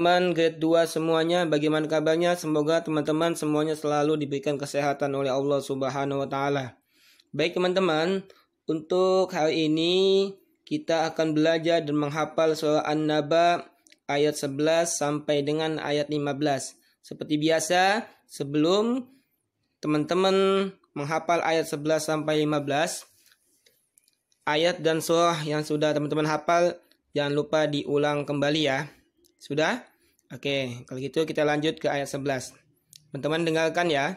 teman-teman grade 2 semuanya bagaimana kabarnya? Semoga teman-teman semuanya selalu diberikan kesehatan oleh Allah Subhanahu wa taala. Baik teman-teman, untuk hari ini kita akan belajar dan menghafal surah An-Naba ayat 11 sampai dengan ayat 15. Seperti biasa, sebelum teman-teman menghafal ayat 11 sampai 15, ayat dan surah yang sudah teman-teman hafal jangan lupa diulang kembali ya. Sudah? Oke, kalau gitu kita lanjut ke ayat 11. Teman-teman dengarkan ya.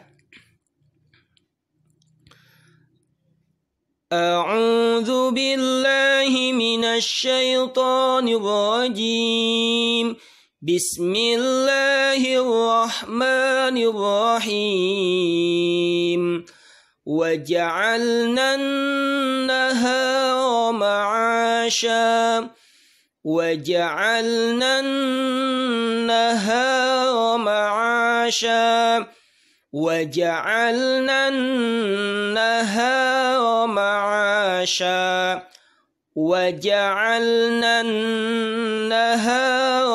A'udzu billahi minasy syaithanir rajim. Bismillahirrahmanirrahim. وجعلنا النهار معاشا وجعلنا النهار معاشا وجعلنا النهار معاشا وجعلنا النهار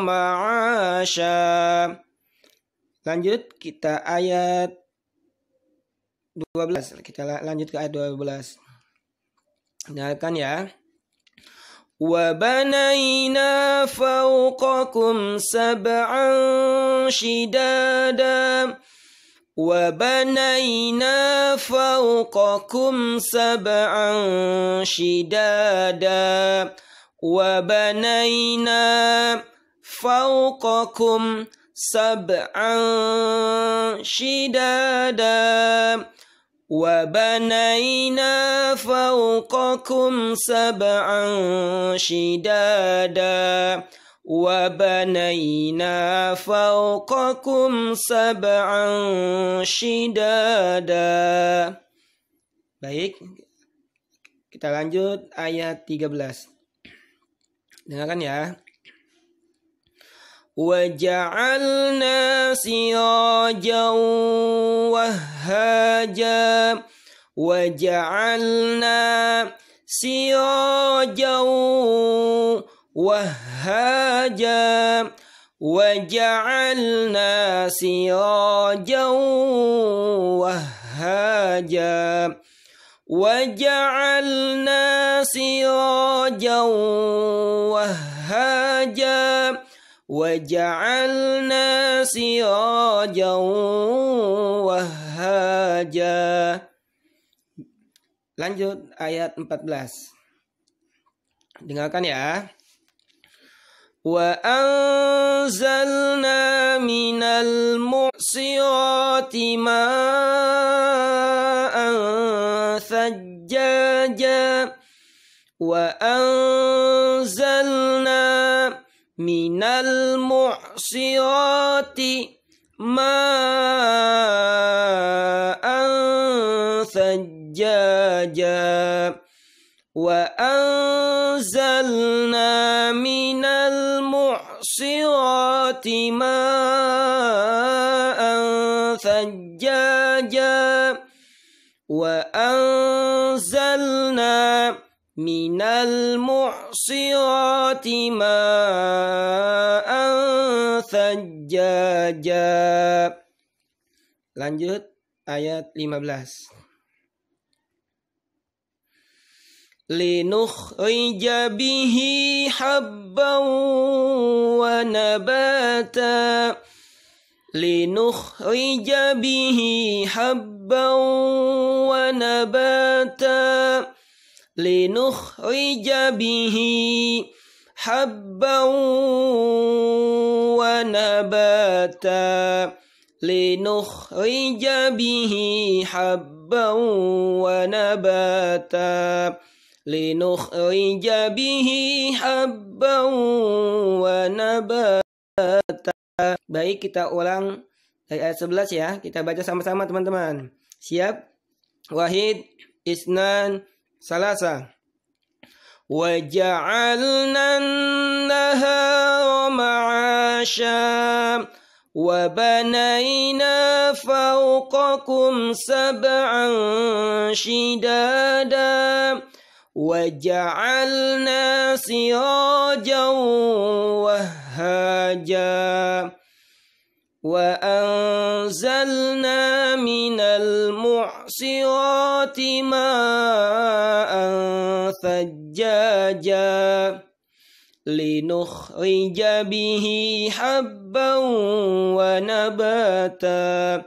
معاشا Lanjut kita ayat 12 kita lanjut ke ayat 12 Dengarkan ya وبنينا فوقكم سبعا شدادا وبنينا فوقكم سبعا شدادا وبنينا فوقكم سبعا شدادا وبنينا فوقكم سبعا شدادا وبنينا فوقكم سبعا شدادا Baik, kita lanjut ayat 13. Dengarkan ya. وَجَعَلْنَا سِرَاجًا وهاجا وجعلنا سراجا وهاجا وجعلنا سراجا وهاجا وجعلنا سراجا وهاجا وجعلنا سراجا وهاجا haja. Lanjut ayat 14. Dengarkan ya. Wa anzalna minal mu'sirati ma'an thajjaja wa anzalna minal mu'sirati ma'an سجاجا وأنزلنا من المعصرات ماء ثجاجا وأنزلنا من المعصرات ماء ثجاجا Lanjut ayat 15 لنخرج به حبا ونباتا لنخرج به حبا ونباتا لنخرج به حبا ونباتا لنخرج به حبا ونباتا لنخرج به حبا ونباتا Baik kita ulang dari ayat 11 ya Kita baca sama-sama teman-teman Siap Wahid Isnan Salasa وجعلنا النهار معاشا وبنينا فوقكم وجعلنا سراجا وهاجا وأنزلنا من المعصرات ماء ثجاجا لنخرج به حبا ونباتا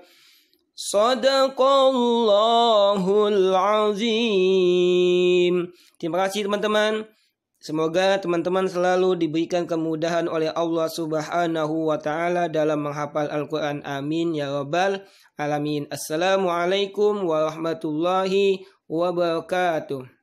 Sadaqallahul azim. Terima kasih teman-teman. Semoga teman-teman selalu diberikan kemudahan oleh Allah Subhanahu wa taala dalam menghafal Al-Qur'an. Amin ya rabbal alamin. Assalamualaikum warahmatullahi wabarakatuh.